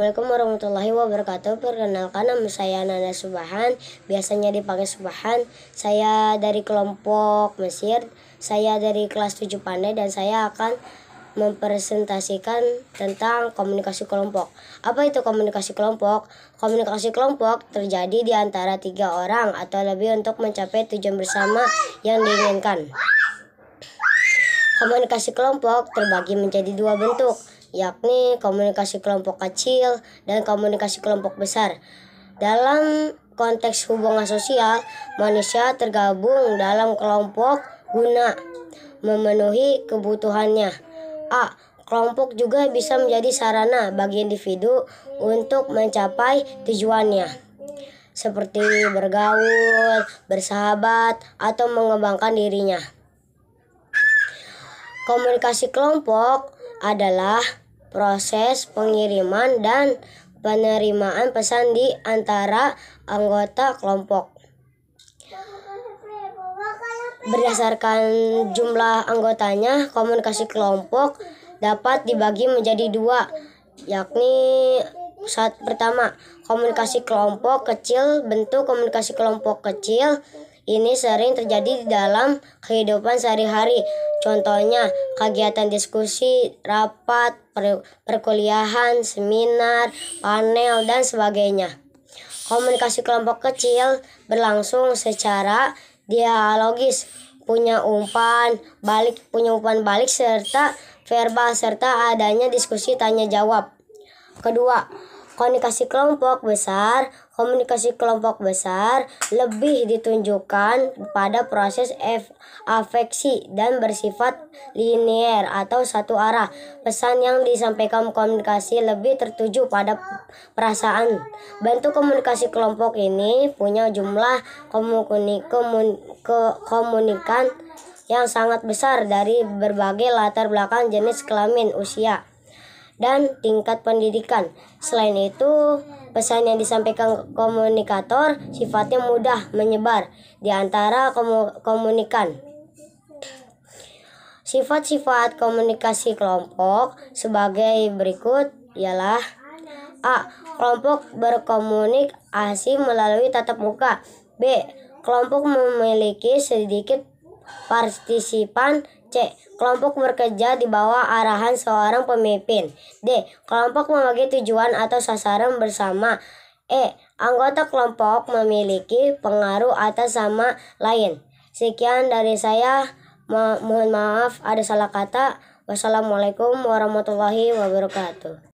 Assalamualaikum warahmatullahi wabarakatuh Perkenalkan nama saya Nana Subahan Biasanya dipakai Subahan Saya dari kelompok Mesir Saya dari kelas 7 pandai Dan saya akan mempresentasikan tentang komunikasi kelompok Apa itu komunikasi kelompok? Komunikasi kelompok terjadi di antara tiga orang Atau lebih untuk mencapai tujuan bersama yang diinginkan Komunikasi kelompok terbagi menjadi dua bentuk, yakni komunikasi kelompok kecil dan komunikasi kelompok besar. Dalam konteks hubungan sosial, manusia tergabung dalam kelompok guna memenuhi kebutuhannya. A. Kelompok juga bisa menjadi sarana bagi individu untuk mencapai tujuannya, seperti bergaul, bersahabat, atau mengembangkan dirinya. Komunikasi kelompok adalah proses pengiriman dan penerimaan pesan di antara anggota kelompok. Berdasarkan jumlah anggotanya, komunikasi kelompok dapat dibagi menjadi dua, yakni saat pertama komunikasi kelompok kecil, bentuk komunikasi kelompok kecil ini sering terjadi di dalam kehidupan sehari-hari. Contohnya, kegiatan diskusi, rapat, per perkuliahan, seminar, panel, dan sebagainya. Komunikasi kelompok kecil berlangsung secara dialogis, punya umpan balik, punya umpan balik serta verbal serta adanya diskusi tanya jawab. Kedua, komunikasi kelompok besar komunikasi kelompok besar lebih ditunjukkan pada proses afeksi dan bersifat linier atau satu arah. Pesan yang disampaikan komunikasi lebih tertuju pada perasaan. Bentuk komunikasi kelompok ini punya jumlah komunikasi komunikan yang sangat besar dari berbagai latar belakang jenis kelamin usia dan tingkat pendidikan. Selain itu, pesan yang disampaikan komunikator sifatnya mudah menyebar di antara komunikan. Sifat-sifat komunikasi kelompok sebagai berikut ialah A. Kelompok berkomunikasi melalui tatap muka. B. Kelompok memiliki sedikit partisipan C. Kelompok bekerja di bawah arahan seorang pemimpin. D. Kelompok memiliki tujuan atau sasaran bersama. E. Anggota kelompok memiliki pengaruh atas sama lain. Sekian dari saya. mohon maaf ada salah kata. Wassalamualaikum warahmatullahi wabarakatuh.